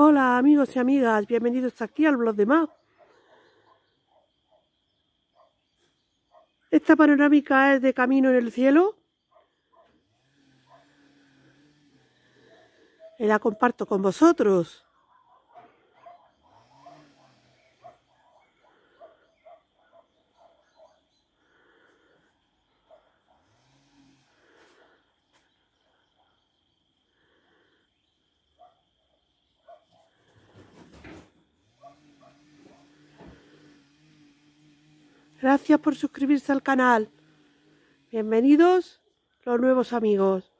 Hola amigos y amigas, bienvenidos aquí al blog de Map. Esta panorámica es de Camino en el Cielo. la comparto con vosotros. Gracias por suscribirse al canal. Bienvenidos los nuevos amigos.